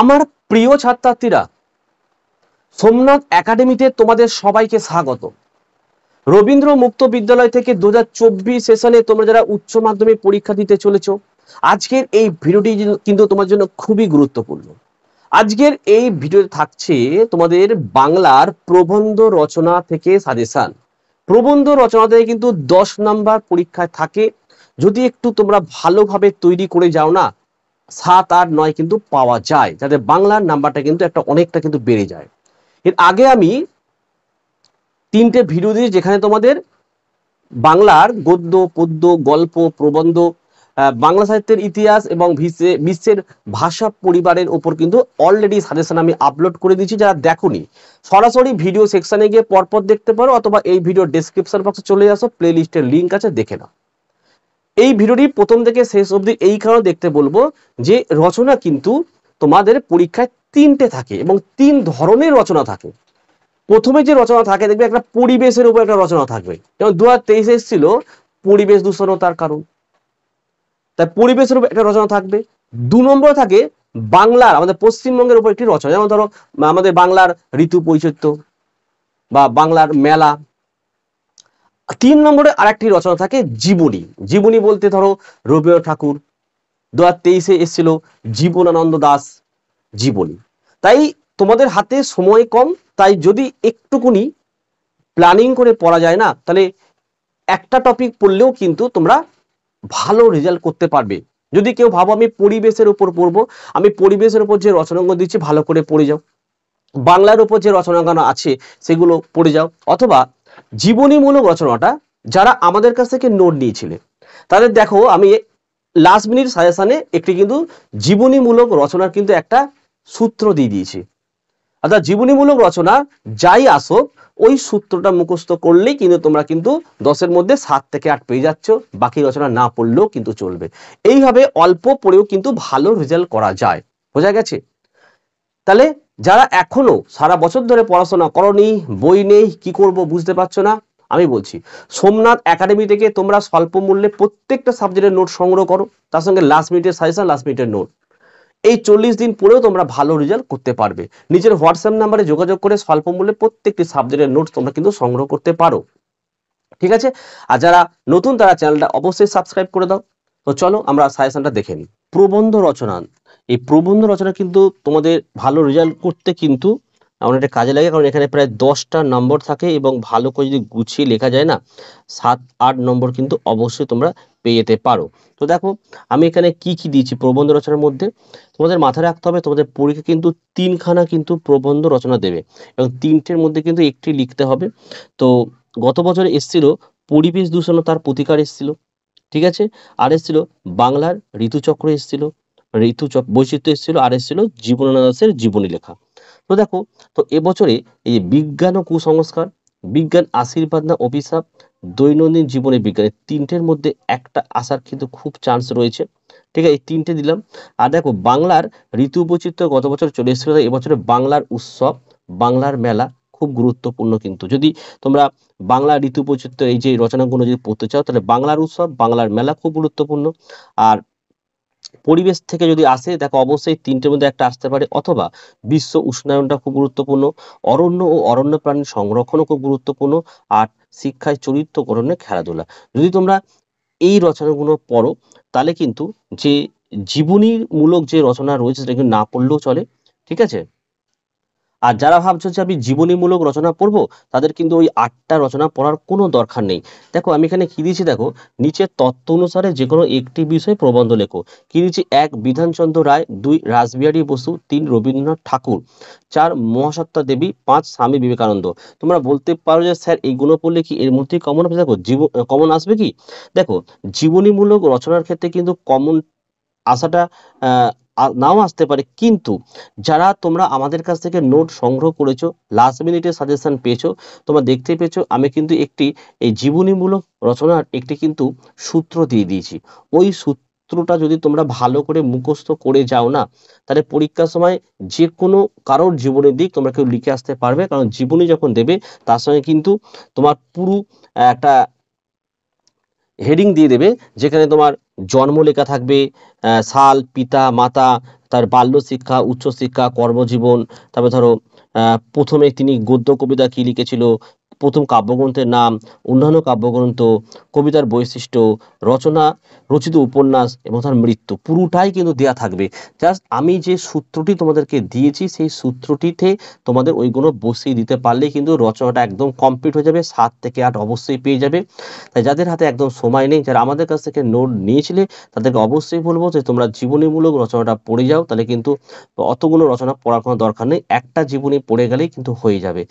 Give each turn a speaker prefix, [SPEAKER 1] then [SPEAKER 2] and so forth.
[SPEAKER 1] আমার প্রিয় ছাত্রার্থীরা সোমনাথ একাডেমিতে তোমাদের সবাইকে স্বাগত রবীন্দ্র মুক্ত বিদ্যালয় থেকে দু হাজার চব্বিশ সেশনে তোমরা যারা উচ্চ মাধ্যমিক পরীক্ষা দিতে চলেছ আজকের এই ভিডিওটি কিন্তু তোমার জন্য খুবই গুরুত্বপূর্ণ আজকের এই ভিডিওতে থাকছে তোমাদের বাংলার প্রবন্ধ রচনা থেকে সাজেশান প্রবন্ধ রচনা থেকে কিন্তু দশ নাম্বার পরীক্ষায় থাকে যদি একটু তোমরা ভালোভাবে তৈরি করে যাও না সাত আট নয় কিন্তু পাওয়া যায় যাতে বাংলার নাম্বারটা কিন্তু একটা অনেকটা কিন্তু বেড়ে যায় এর আগে আমি তিনটে ভিডিও দিয়েছি যেখানে তোমাদের বাংলার গদ্য পদ্য গল্প প্রবন্ধ বাংলা সাহিত্যের ইতিহাস এবং বিশ্বের ভাষা পরিবারের ওপর কিন্তু অলরেডি সাজেশন আমি আপলোড করে দিয়েছি যারা দেখোনি সরাসরি ভিডিও সেকশনে গিয়ে পরপর দেখতে পারো অথবা এই ভিডিও ডেসক্রিপশন বক্সে চলে আসো প্লে লিস্টের লিঙ্ক আছে দেখে নাও এই ভিডিওটি প্রথম থেকে শেষ অবধি এই কারণে দেখতে বলবো যে রচনা কিন্তু তোমাদের পরীক্ষায় তিনটে থাকে এবং তিন ধরনের রচনা থাকে প্রথমে যে রচনা থাকে দেখবে একটা পরিবেশের উপর একটা রচনা থাকবে যেমন দু হাজার তেইশে এসেছিল পরিবেশ দূষণও তার কারণ তাই পরিবেশের উপর একটা রচনা থাকবে দু নম্বর থাকে বাংলার আমাদের পশ্চিমবঙ্গের উপর একটি রচনা যেমন ধরো আমাদের বাংলার ঋতু বৈচিত্র্য বা বাংলার মেলা তিন নম্বরে আরেকটি রচনা থাকে জীবনী জীবনী বলতে ধরো রবীন্দ্র ঠাকুর দু হাজার তেইশে এসেছিল জীবনানন্দ দাস জীবনী তাই তোমাদের হাতে সময় কম তাই যদি একটুকুনি প্ল্যানিং করে পড়া যায় না তাহলে একটা টপিক পড়লেও কিন্তু তোমরা ভালো রেজাল্ট করতে পারবে যদি কেউ ভাবো আমি পরিবেশের উপর পড়বো আমি পরিবেশের উপর যে রচনাগুলো দিচ্ছি ভালো করে পড়ে যাও বাংলার উপর যে রচনাগান আছে সেগুলো পড়ে যাও অথবা জীবনীমূলক রচনাটা যারা আমাদের কাছ থেকে নোট নিয়েছিলেন তাদের দেখো আমি লাস্ট মিনিট সাজেশানে একটি কিন্তু জীবনীমূলক রচনার কিন্তু একটা সূত্র দিয়ে দিয়েছি অর্থাৎ জীবনীমূলক রচনা যাই আসুক ওই সূত্রটা মুখস্থ করলেই কিন্তু তোমরা কিন্তু দশের মধ্যে সাত থেকে আট পেয়ে যাচ্ছ বাকি রচনা না পড়লেও কিন্তু চলবে এইভাবে অল্প পড়েও কিন্তু ভালো রেজাল্ট করা যায় বোঝা গেছে তাহলে যারা এখনো সারা বছর ধরে পড়াশোনা করনি বই নেই কি করব বুঝতে পারছো না আমি বলছি সোমনাথ একাডেমি থেকে তোমরা স্বল্প মূল্যে প্রত্যেকটা সাবজেক্টের নোট সংগ্রহ করো তার সঙ্গে লাস্ট মিনিটের সাজেশন লাস্ট মিনিটের নোট এই চল্লিশ দিন পরেও তোমরা ভালো রেজাল্ট করতে পারবে নিজের হোয়াটসঅ্যাপ নাম্বারে যোগাযোগ করে স্বল্প মূল্যে প্রত্যেকটি সাবজেক্টের নোট তোমরা কিন্তু সংগ্রহ করতে পারো ঠিক আছে আর যারা নতুন তারা চ্যানেলটা অবশ্যই সাবস্ক্রাইব করে দাও তো চলো আমরা সাজেশনটা দেখে নিই প্রবন্ধ রচনা এই প্রবন্ধ রচনা কিন্তু তোমাদের ভালো রেজাল্ট করতে কিন্তু আমার এটা কাজে লাগে কারণ এখানে প্রায় দশটা নম্বর থাকে এবং ভালো করে যদি গুছিয়ে লেখা যায় না সাত আট নম্বর কিন্তু অবশ্যই তোমরা পেয়ে যেতে পারো তো দেখো আমি এখানে কি কি দিয়েছি প্রবন্ধ রচনার মধ্যে তোমাদের মাথায় রাখতে হবে তোমাদের পরীক্ষা কিন্তু তিনখানা কিন্তু প্রবন্ধ রচনা দেবে এবং তিনটের মধ্যে কিন্তু একটি লিখতে হবে তো গত বছর এসছিল পরিবেশ দূষণ তার প্রতিকার এসছিল ঠিক আছে আর এসছিল বাংলার ঋতুচক্র এসছিল ঋতু বৈচিত্র্য এসেছিল আর এসেছিল জীবনানন্দের জীবনী লেখা তো দেখো তো এবছরে এই বিজ্ঞান ও কুসংস্কার বিজ্ঞান আশীর্বাদ না অভিশাপ দৈনন্দিন জীবনে বিজ্ঞানের তিনটের মধ্যে একটা আসার কিন্তু খুব চান্স রয়েছে ঠিক আছে এই তিনটে দিলাম আর দেখো বাংলার ঋতু বৈচিত্র্য গত বছর চলে এসেছিল এবছরে বাংলার উৎসব বাংলার মেলা খুব গুরুত্বপূর্ণ কিন্তু যদি তোমরা বাংলা ঋতু বৈচিত্র্য এই যে রচনাগুলো যদি পড়তে চাও তাহলে বাংলার উৎসব বাংলার মেলা খুব গুরুত্বপূর্ণ আর পরিবেশ থেকে যদি আসে দেখো অবশ্যই তিনটের মধ্যে একটা আসতে পারে অথবা বিশ্ব উষ্ণায়নটা খুব গুরুত্বপূর্ণ অরণ্য ও অরণ্য প্রাণীর সংরক্ষণও খুব গুরুত্বপূর্ণ আর শিক্ষায় চরিত্রকরণে খেলাধুলা যদি তোমরা এই রচনাগুলো পড়ো তাহলে কিন্তু যে জীবনীমূলক যে রচনা রয়েছে সেটা কিন্তু না পড়লেও চলে ঠিক আছে আর যারা ভাবছো যে আমি জীবনীমূলক রচনা পড়ব তাদের কিন্তু ওই আটটা রচনা পড়ার কোনো দরকার নেই দেখো আমি এখানে কী দিয়েছি দেখো নিচের তত্ত্ব অনুসারে যে কোনো একটি বিষয়ে প্রবন্ধ লেখো কী দিয়েছি এক বিধানচন্দ্র রায় দুই রাসবিহারী বসু তিন রবীন্দ্রনাথ ঠাকুর চার মহাসত্তা দেবী পাঁচ স্বামী বিবেকানন্দ তোমরা বলতে পারো যে স্যার এইগুলো পড়লে কি এর মধ্যে কমন আসবে দেখো জীব কমন আসবে কি দেখো জীবনীমূলক রচনার ক্ষেত্রে কিন্তু কমন আসাটা নাও আসতে পারে কিন্তু যারা তোমরা আমাদের কাছ থেকে নোট সংগ্রহ করেছো লাস্ট মিনিটে সাজেশন পেয়েছো তোমরা দেখতে পেয়েছো আমি কিন্তু একটি এই জীবনীমূলক রচনার একটি কিন্তু সূত্র দিয়ে দিয়েছি ওই সূত্রটা যদি তোমরা ভালো করে মুখস্থ করে যাও না তাহলে পরীক্ষার সময় যে কোনো কারোর জীবনের দিক তোমরা কেউ লিখে আসতে পারবে কারণ জীবনী যখন দেবে তার সঙ্গে কিন্তু তোমার পুরো একটা হেডিং দিয়ে দেবে যেখানে তোমার জন্ম লেখা থাকবে সাল পিতা মাতা তার বাল্য শিক্ষা উচ্চশিক্ষা কর্মজীবন তারপর ধরো প্রথমে তিনি গদ্য কবিতা কী লিখেছিল প্রথম কাব্যগ্রন্থের নাম অন্যান্য কাব্যগ্রন্থ কবিতার বৈশিষ্ট্য রচনা রচিত উপন্যাস এবং তার মৃত্যু পুরোটাই কিন্তু দেয়া থাকবে জাস্ট আমি যে সূত্রটি তোমাদেরকে দিয়েছি সেই সূত্রটিতে তোমাদের ওইগুলো বসিয়ে দিতে পারলে কিন্তু রচনাটা একদম কমপ্লিট হয়ে যাবে সাত থেকে আট অবশ্যই পেয়ে যাবে তাই যাদের হাতে একদম সময় নেই যারা আমাদের কাছ থেকে নোট নিয়েছিলে তাদেরকে অবশ্যই বলবো যে তোমরা জীবনীমূলক রচনাটা পড়ে যাও তাহলে কিন্তু অতগুলো রচনা পড়ার কোনো দরকার নেই একটা জীবনী পড়ে গেলেই কিন্তু হয়ে যাবে